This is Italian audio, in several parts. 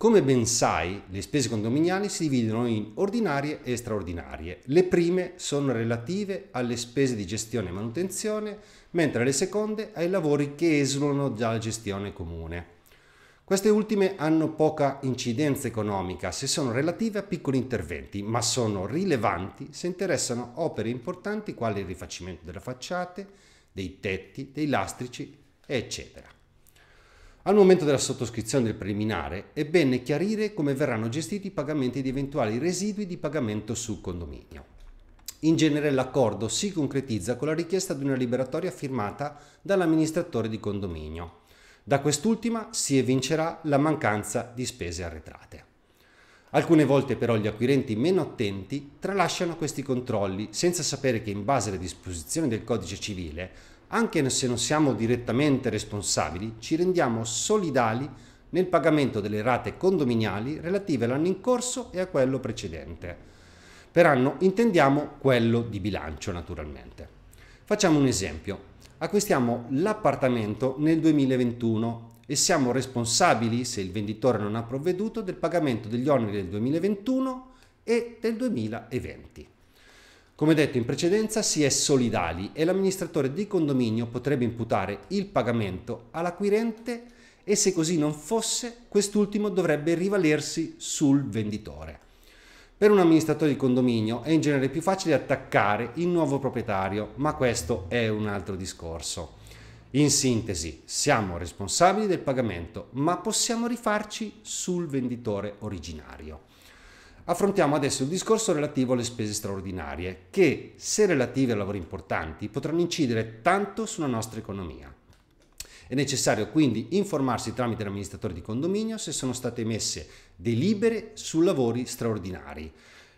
Come ben sai, le spese condominiali si dividono in ordinarie e straordinarie. Le prime sono relative alle spese di gestione e manutenzione, mentre le seconde ai lavori che esulano dalla gestione comune. Queste ultime hanno poca incidenza economica se sono relative a piccoli interventi, ma sono rilevanti se interessano opere importanti quali il rifacimento delle facciate, dei tetti, dei lastrici, eccetera. Al momento della sottoscrizione del preliminare è bene chiarire come verranno gestiti i pagamenti di eventuali residui di pagamento sul condominio. In genere l'accordo si concretizza con la richiesta di una liberatoria firmata dall'amministratore di condominio. Da quest'ultima si evincerà la mancanza di spese arretrate. Alcune volte però gli acquirenti meno attenti tralasciano questi controlli senza sapere che in base alle disposizioni del codice civile anche se non siamo direttamente responsabili, ci rendiamo solidali nel pagamento delle rate condominiali relative all'anno in corso e a quello precedente. Per anno intendiamo quello di bilancio naturalmente. Facciamo un esempio. Acquistiamo l'appartamento nel 2021 e siamo responsabili, se il venditore non ha provveduto, del pagamento degli oneri del 2021 e del 2020. Come detto in precedenza si è solidali e l'amministratore di condominio potrebbe imputare il pagamento all'acquirente e se così non fosse quest'ultimo dovrebbe rivalersi sul venditore. Per un amministratore di condominio è in genere più facile attaccare il nuovo proprietario, ma questo è un altro discorso. In sintesi, siamo responsabili del pagamento, ma possiamo rifarci sul venditore originario. Affrontiamo adesso il discorso relativo alle spese straordinarie, che, se relative a lavori importanti, potranno incidere tanto sulla nostra economia. È necessario quindi informarsi tramite l'amministratore di condominio se sono state emesse delibere su lavori straordinari.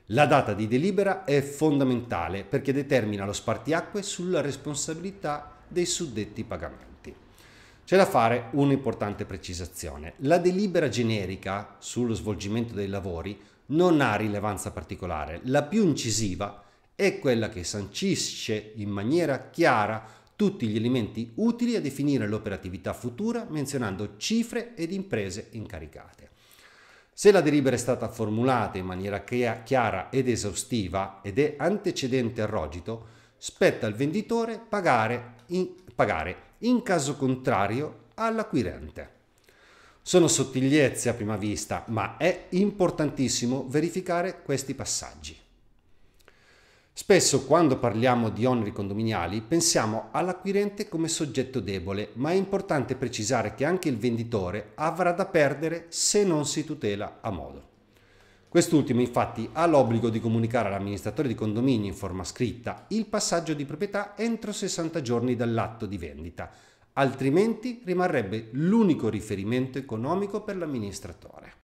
La data di delibera è fondamentale perché determina lo spartiacque sulla responsabilità dei suddetti pagamenti. C'è da fare un'importante precisazione. La delibera generica sullo svolgimento dei lavori non ha rilevanza particolare. La più incisiva è quella che sancisce in maniera chiara tutti gli elementi utili a definire l'operatività futura menzionando cifre ed imprese incaricate. Se la delibera è stata formulata in maniera chiara ed esaustiva ed è antecedente al rogito, spetta al venditore pagare in, pagare, in caso contrario all'acquirente. Sono sottigliezze a prima vista, ma è importantissimo verificare questi passaggi. Spesso quando parliamo di oneri condominiali pensiamo all'acquirente come soggetto debole, ma è importante precisare che anche il venditore avrà da perdere se non si tutela a modo. Quest'ultimo infatti ha l'obbligo di comunicare all'amministratore di condominio in forma scritta il passaggio di proprietà entro 60 giorni dall'atto di vendita, altrimenti rimarrebbe l'unico riferimento economico per l'amministratore.